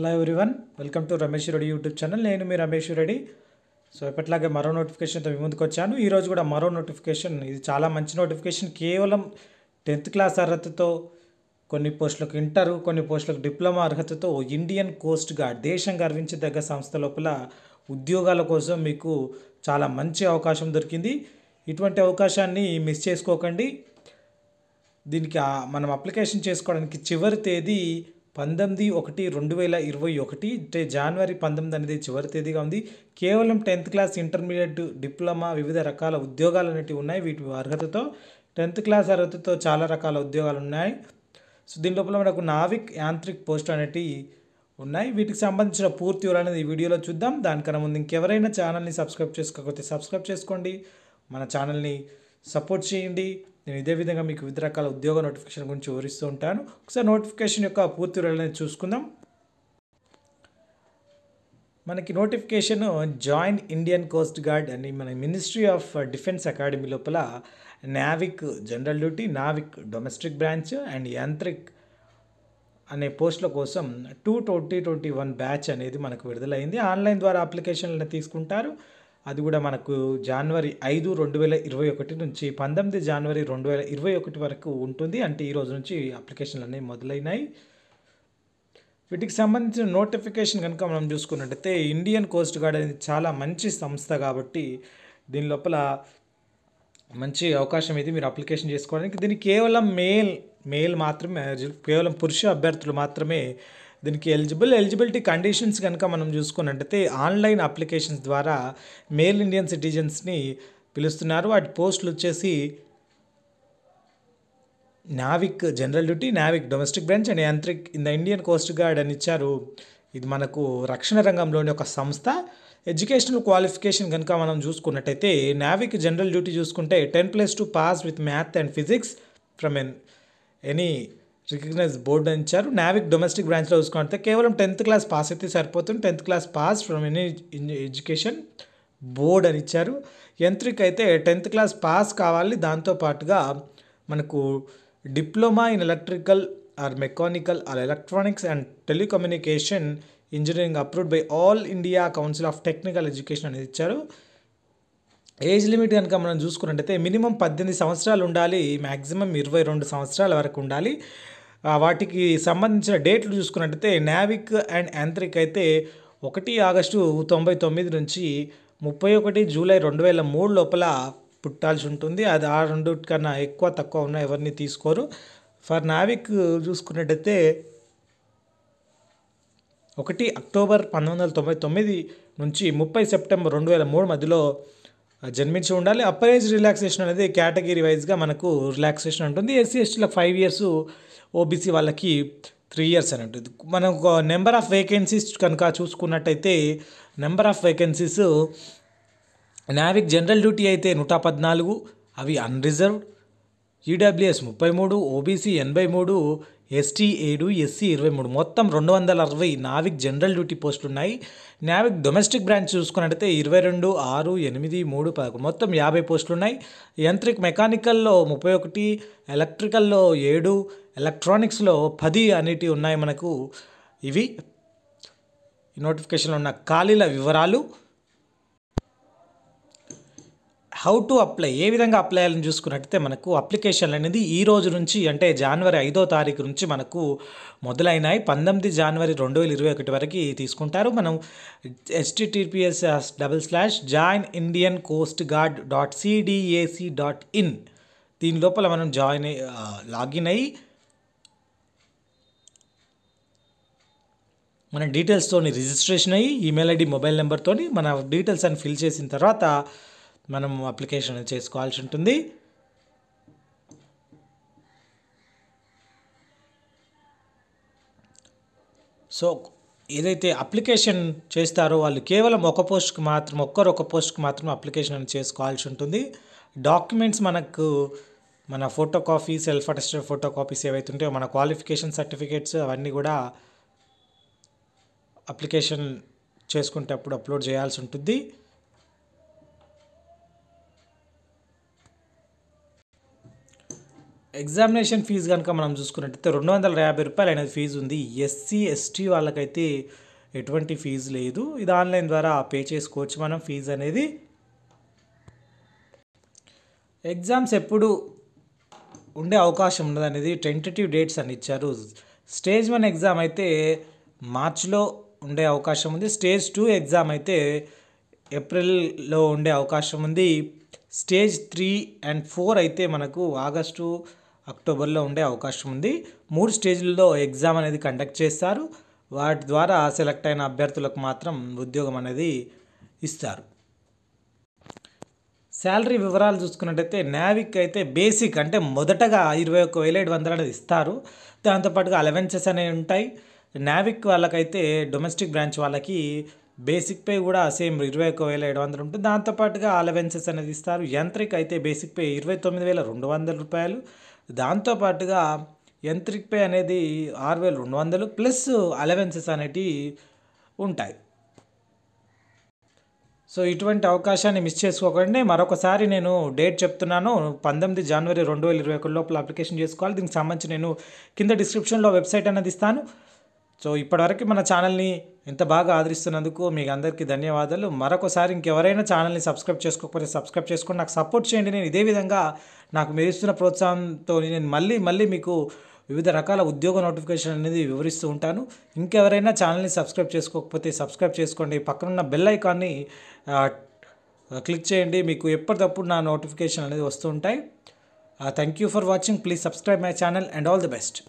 hello everyone welcome to Ramesh Reddy YouTube channel నేను మీ Ramesh Reddy so ఎప్పట్లాగే మరో నోటిఫికేషన్తో మీ ముందుకు వచ్చాను ఈరోజు కూడా మరో నోటిఫికేషన్ ఇది చాలా మంచి నోటిఫికేషన్ కేవలం టెన్త్ క్లాస్ అర్హతతో కొన్ని పోస్టులకు ఇంటర్ కొన్ని పోస్టులకు డిప్లొమా అర్హతతో ఇండియన్ కోస్ట్ గార్డ్ దేశం గర్వించదగ్గ సంస్థ లోపల ఉద్యోగాల కోసం మీకు చాలా మంచి అవకాశం దొరికింది ఇటువంటి అవకాశాన్ని మిస్ చేసుకోకండి దీనికి మనం అప్లికేషన్ చేసుకోవడానికి చివరి తేదీ పంతొమ్మిది ఒకటి రెండు వేల ఇరవై ఒకటి అంటే జనవరి పంతొమ్మిది అనేది చివరి తేదీగా ఉంది కేవలం టెన్త్ క్లాస్ ఇంటర్మీడియట్ డిప్లొమా వివిధ రకాల ఉద్యోగాలు అనేటివి ఉన్నాయి వీటి అర్హతతో టెన్త్ క్లాస్ అర్హతతో చాలా రకాల ఉద్యోగాలు ఉన్నాయి సో దీని లోపల మనకు నావిక్ యాంత్రిక్ పోస్ట్ అనేటివి ఉన్నాయి వీటికి సంబంధించిన పూర్తి వివరాలు ఈ వీడియోలో చూద్దాం దానికన్నా ముందు ఇంకెవరైనా ఛానల్ని సబ్స్క్రైబ్ చేసుకోకపోతే సబ్స్క్రైబ్ చేసుకోండి మన ఛానల్ని సపోర్ట్ చేయండి నేను ఇదే విధంగా మీకు వివిధ రకాల ఉద్యోగ నోటిఫికేషన్ గురించి వివరిస్తూ ఉంటాను ఒకసారి నోటిఫికేషన్ యొక్క పూర్తి వివరాలను చూసుకుందాం మనకి notification join Indian coast guard అని మన మినిస్ట్రీ ఆఫ్ డిఫెన్స్ అకాడమీ లోపల Navik general duty Navik domestic branch and Yantrik అనే పోస్టుల కోసం two twenty twenty one batch అనేది మనకు విడుదలైంది ఆన్లైన్ ద్వారా అప్లికేషన్లను తీసుకుంటారు అది కూడా మనకు జనవరి ఐదు రెండు వేల ఇరవై ఒకటి నుంచి పంతొమ్మిది జనవరి రెండు వేల ఇరవై ఒకటి వరకు ఉంటుంది అంటే ఈ రోజు నుంచి అప్లికేషన్లు అనేవి మొదలైనాయి వీటికి సంబంధించిన నోటిఫికేషన్ కనుక మనం చూసుకున్నట్టయితే ఇండియన్ కోస్ట్ గార్డ్ అనేది చాలా మంచి సంస్థ కాబట్టి దీని లోపల మంచి అవకాశం అయితే మీరు అప్లికేషన్ చేసుకోవడానికి దీనికి కేవలం మేల్ మేల్ మాత్రమే కేవలం పురుష అభ్యర్థులు మాత్రమే దీనికి ఎలిజిబుల్ ఎలిజిబిలిటీ కండిషన్స్ కనుక మనం చూసుకున్నట్టయితే ఆన్లైన్ అప్లికేషన్స్ ద్వారా మేల్ ఇండియన్ సిటిజన్స్ని పిలుస్తున్నారు వాటి పోస్టులు వచ్చేసి Navik general duty Navik domestic branch and Yantrik in the Indian coast guard అని ఇచ్చారు ఇది మనకు రక్షణ రంగంలోని ఒక సంస్థ ఎడ్యుకేషనల్ క్వాలిఫికేషన్ కనుక మనం చూసుకున్నట్టయితే నావిక్ జనరల్ డ్యూటీ చూసుకుంటే ten plus two pass with math and physics from an any recognise board అని ఇచ్చారు నావిక్ డొమెస్టిక్ బ్రాంచ్లో చూసుకుంటే కేవలం టెన్త్ క్లాస్ పాస్ అయితే సరిపోతుంది tenth class pass from any education board అని ఇచ్చారు ఎంత్రిక్ అయితే టెన్త్ క్లాస్ పాస్ కావాలి దాంతోపాటుగా మనకు diploma in electrical or mechanical or electronics and telecommunication engineering approved by all India council of technical education అనేది ఇచ్చారు ఏజ్ లిమిట్ కనుక మనం చూసుకున్నట్టయితే మినిమం పద్దెనిమిది సంవత్సరాలు ఉండాలి మ్యాక్సిమం ఇరవై రెండు సంవత్సరాల వరకు ఉండాలి వాటికి సంబంధించిన డేట్లు చూసుకున్నట్టయితే నావిక్ అండ్ యాంత్రిక్ అయితే ఒకటి ఆగస్టు తొంభై తొమ్మిది నుంచి ముప్పై ఒకటి జూలై రెండు వేల మూడు లోపల పుట్టాల్సి ఉంటుంది అది ఆ రెండు కన్నా ఎక్కువ తక్కువ ఉన్న ఎవరిని తీసుకోరు ఫర్ నావిక్ చూసుకున్నట్టయితే ఒకటి అక్టోబర్ పంతొమ్మిది వందల తొంభై తొమ్మిది నుంచి ముప్పై సెప్టెంబర్ రెండు వేల మూడు మధ్యలో జన్మించి ఉండాలి అప్పర్ ఏజ్ రిలాక్సేషన్ అనేది కేటగిరీ వైజ్గా మనకు రిలాక్సేషన్ ఉంటుంది ఎస్సీ ఎస్టీలకు ఫైవ్ ఇయర్స్ ఓబీసీ వాళ్ళకి త్రీ ఇయర్స్ అని ఉంటుంది మనం నెంబర్ ఆఫ్ వేకెన్సీస్ కనుక చూసుకున్నట్టయితే number of vacancies Navik general duty అయితే నూట పద్నాలుగు అవి అన్రిజర్వ్డ్ ఈడబ్ల్యూఎస్ e ముప్పై మూడు ఓబీసీ ఎనభై మూడు ఎస్టీ ఏడు ఎస్సీ ఇరవై మూడు మొత్తం రెండు వందల అరవై నావిక్ జనరల్ డ్యూటీ పోస్టులు ఉన్నాయి నావిక్ డొమెస్టిక్ బ్రాంచ్ చూసుకున్నట్టయితే ఇరవై రెండు ఆరు ఎనిమిది మూడు పదకొండు మొత్తం యాభై పోస్టులు ఉన్నాయి యంత్రిక్ మెకానికల్లో ముప్పై ఒకటి ఎలక్ట్రికల్లో ఏడు ఎలక్ట్రానిక్స్లో పది అనేటివి ఉన్నాయి మనకు ఇవి నోటిఫికేషన్లో ఉన్న ఖాళీల వివరాలు హౌ టు అప్లై ఏ విధంగా అప్లై అయ్యాలని చూసుకున్నట్టయితే మనకు అప్లికేషన్లు అనేది ఈ రోజు నుంచి అంటే జనవరి ఐదో తారీఖు నుంచి మనకు మొదలైనాయి పంతొమ్మిది జనవరి రెండు వేల ఇరవై ఒకటి వరకు తీసుకుంటారు మనం HTTPS double slash join Indian coast guard dot CDAC dot in దీని లోపల మనం జాయిన్ లాగిన్ అయ్యి మన డీటెయిల్స్తో రిజిస్ట్రేషన్ అయ్యి ఈమెయిల్ ఐడి మొబైల్ నెంబర్తో మన డీటెయిల్స్ అని ఫిల్ చేసిన తర్వాత మనం అప్లికేషన్ చేసుకోవాల్సి ఉంటుంది సో ఏదైతే అప్లికేషన్ చేస్తారో వాళ్ళు కేవలం ఒక పోస్ట్కి మాత్రం ఒక్కరు ఒక పోస్ట్కి మాత్రం అప్లికేషన్ అని చేసుకోవాల్సి ఉంటుంది డాక్యుమెంట్స్ మనకు మన photo copy self attested photo copies ఏవైతే ఉంటాయో మన క్వాలిఫికేషన్ సర్టిఫికేట్స్ అవన్నీ కూడా అప్లికేషన్ చేసుకునేటప్పుడు అప్లోడ్ చేయాల్సి ఉంటుంది ఎగ్జామినేషన్ ఫీజు కనుక మనం చూసుకున్నట్టయితే రెండు వందల యాభై రూపాయలు అనేది ఫీజు ఉంది ఎస్సీ ఎస్టీ వాళ్ళకైతే ఎటువంటి ఫీజు లేదు ఇది ఆన్లైన్ ద్వారా పే చేసుకోవచ్చు మనం ఫీజు అనేది ఎగ్జామ్స్ ఎప్పుడు ఉండే అవకాశం అనేది టెంటేటివ్ డేట్స్ అని ఇచ్చారు స్టేజ్ వన్ ఎగ్జామ్ అయితే మార్చిలో ఉండే అవకాశం ఉంది స్టేజ్ టూ ఎగ్జామ్ అయితే ఏప్రిల్లో ఉండే అవకాశం ఉంది స్టేజ్ త్రీ అండ్ ఫోర్ అయితే మనకు ఆగస్టు అక్టోబర్లో ఉండే అవకాశం ఉంది మూడు స్టేజ్లలో ఎగ్జామ్ అనేది కండక్ట్ చేస్తారు వాటి ద్వారా సెలెక్ట్ అయిన అభ్యర్థులకు మాత్రం ఉద్యోగం అనేది ఇస్తారు శాలరీ వివరాలు చూసుకున్నట్టయితే నావిక్ అయితే బేసిక్ అంటే మొదటగా ఇరవై ఒక్క వేల ఏడు వందలు అనేది ఇస్తారు దాంతోపాటుగా అలవెన్సెస్ అనేవి ఉంటాయి నావిక్ వాళ్ళకైతే డొమెస్టిక్ బ్రాంచ్ వాళ్ళకి బేసిక్ పే కూడా సేమ్ ఇరవై ఒక వేల ఏడు వందలు ఉంటుంది దాంతోపాటుగా అలవెన్సెస్ అనేది ఇస్తారు యంత్రిక్ అయితే బేసిక్ పే ఇరవై తొమ్మిది వేల రెండు వందల రూపాయలు దాంతోపాటుగా యంత్రిక్ పే అనేది ఆరు వేల రెండు వందలు ప్లస్ అలవెన్సెస్ అనేటివి ఉంటాయి సో ఇటువంటి అవకాశాన్ని మిస్ చేసుకోకండి మరొకసారి నేను డేట్ చెప్తున్నాను పంతొమ్మిది జనవరి రెండు వేల ఇరవై ఒకటి లోపల అప్లికేషన్ చేసుకోవాలి దీనికి సంబంధించి నేను కింద డిస్క్రిప్షన్లో వెబ్సైట్ అనేది ఇస్తాను సో ఇప్పటివరకు మన ఛానల్ని ఇంత బాగా ఆదరిస్తున్నందుకు మీకు అందరికీ ధన్యవాదాలు మరొకసారి ఇంకెవరైనా ఛానల్ని సబ్స్క్రైబ్ చేసుకోకపోతే సబ్స్క్రైబ్ చేసుకుని నాకు సపోర్ట్ చేయండి నేను ఇదే విధంగా నాకు మీరు ఇస్తున్న ప్రోత్సాహంతో నేను మళ్ళీ మళ్ళీ మీకు వివిధ రకాల ఉద్యోగ నోటిఫికేషన్ అనేది వివరిస్తూ ఉంటాను ఇంకెవరైనా ఛానల్ని సబ్స్క్రైబ్ చేసుకోకపోతే సబ్స్క్రైబ్ చేసుకోండి పక్కనున్న బెల్ ఐకాన్ని క్లిక్ చేయండి మీకు ఎప్పటికప్పుడు నా నోటిఫికేషన్ అనేది వస్తుంటాయి thank you for watching please subscribe my channel and all the best